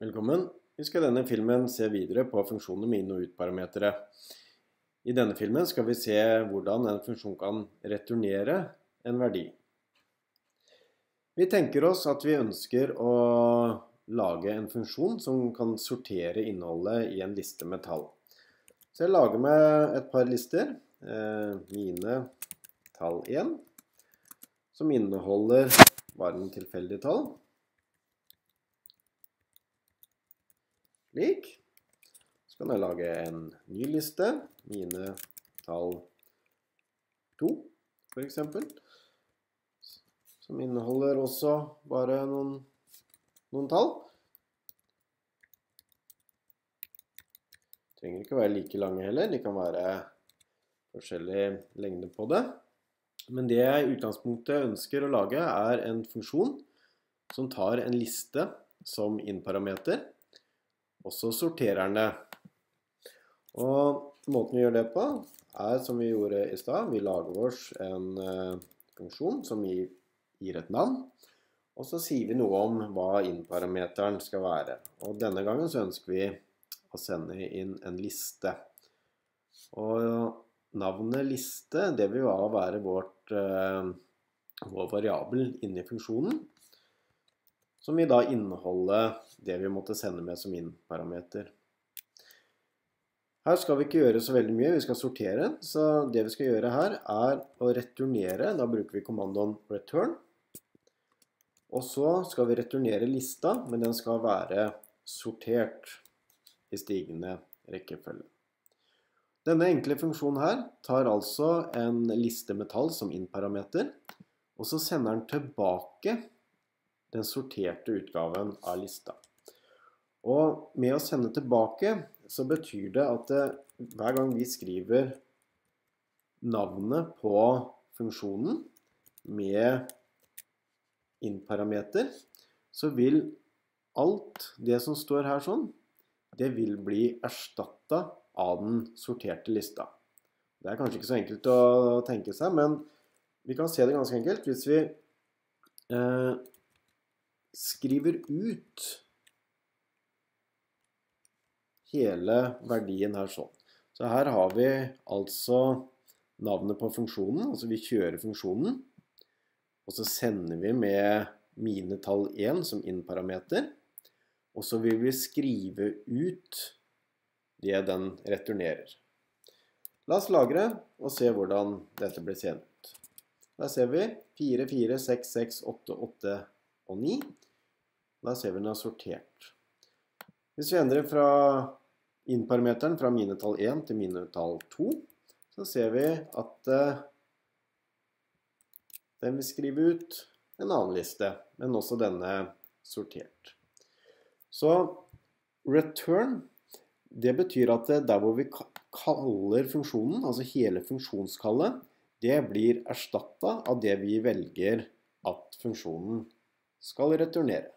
Velkommen. Vi skal i denne filmen se videre på funksjoner med inn- og ut-parameteret. I denne filmen skal vi se hvordan en funksjon kan returnere en verdi. Vi tenker oss at vi ønsker å lage en funksjon som kan sortere innholdet i en liste med tall. Så jeg lager meg et par lister. Eh, mine tall 1, som inneholder bare en tilfeldig tall. slik. Så kan jeg lage en ny liste, mine tall 2 for eksempel, som inneholder også bare noen, noen tall. Trenger ikke være like lange heller, de kan være forskjellig lengde på det. Men det jeg i utgangspunktet ønsker å lage er en funksjon som tar en liste som innparameter, og så sorterer den det. Og måten vi gjør det på er som vi gjorde i stad. Vi lager oss en eh, funksjon som gir et navn. Og så sier vi noe om hva inn-parameteren skal være. Og denne gangen så ønsker vi å sende inn en liste. Og navnet liste, det vil være vårt, eh, vår variabel inni funksjonen som vil da inneholde det vi måtte sende med som inn-parameter. Her skal vi ikke gjøre så veldig mye, vi skal sortere. Så det vi skal gjøre her er å returnere. Da bruker vi kommandoen return. Og så skal vi returnere lista, men den skal være sortert i stigende rekkefølge. Denne enkle funksjonen her tar altså en liste med tall som inn-parameter, og så sender den tilbake den sorterte utgaven av lista. Og med å sende tilbake så betyr det at det, eh, hver gang vi skriver navnet på funksjonen med innparameter så vil alt det som står her sånn, det vil bli erstatta av den sorterte lista. Det er kanskje ikke så enkelt å tenke seg, men vi kan se det ganske enkelt. Hvis vi eh, skriver ut hele verdien her sånn. Så her har vi altså navnet på funksjonen, altså vi kjører funksjonen. Og så sender vi med minetall 1 som in-parameter. Og så vil vi skrive ut det den returnerer. La oss lagre og se hvordan dette blir sendt Der ser vi 4466888 og 9. da ser vi den er sortert. Hvis vi endrer fra inn fra minetall 1 til minetall 2, så ser vi at eh, den vil skrive ut en annen liste, men også denne sortert. Så return, det betyr at eh, der hvor vi kaller funksjonen, altså hele funksjonskallet, det blir erstattet av det vi velger at funksjonen escola era torneira